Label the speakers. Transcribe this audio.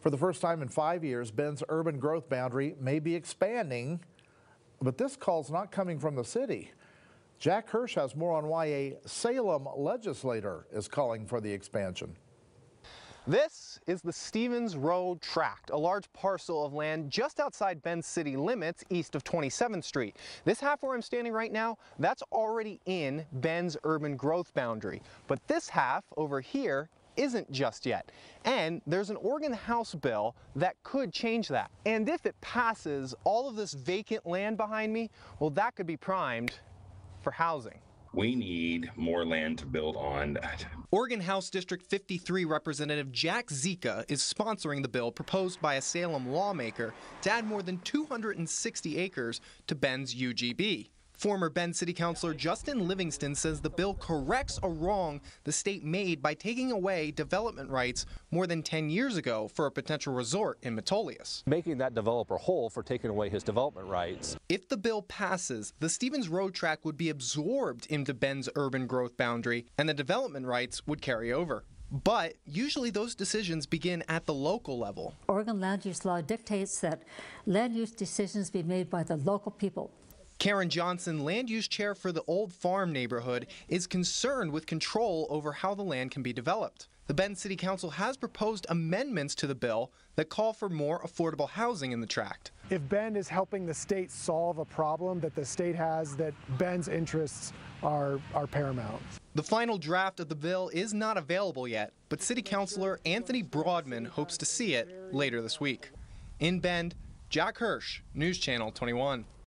Speaker 1: For the first time in five years, Bend's urban growth boundary may be expanding, but this call's not coming from the city. Jack Hirsch has more on why a Salem legislator is calling for the expansion. This is the Stevens
Speaker 2: Road Tract, a large parcel of land just outside Bend city limits east of 27th Street. This half where I'm standing right now, that's already in Bend's urban growth boundary. But this half over here isn't just yet. And there's an Oregon House bill that could change that. And if it passes, all of this vacant land behind me, well, that could be primed for housing. We need more land to build on. Oregon House District 53 Representative Jack Zika is sponsoring the bill proposed by a Salem lawmaker to add more than 260 acres to Ben's UGB. Former Bend City Councilor Justin Livingston says the bill corrects a wrong the state made by taking away development rights more than 10 years ago for a potential resort in Metolius. Making that developer whole for taking away his development rights. If the bill passes, the Stevens Road track would be absorbed into Bend's urban growth boundary and the development rights would carry over. But usually those decisions begin at the local level. Oregon land use law dictates that land use decisions be made by the local people. Karen Johnson, land use chair for the Old Farm neighborhood, is concerned with control over how the land can be developed. The Bend City Council has proposed amendments to the bill that call for more affordable housing in the tract.
Speaker 3: If Bend is helping the state solve a problem that the state has, that Bend's interests are, are paramount.
Speaker 2: The final draft of the bill is not available yet, but City Councilor Anthony Broadman hopes to see it later this week. In Bend, Jack Hirsch, News Channel 21.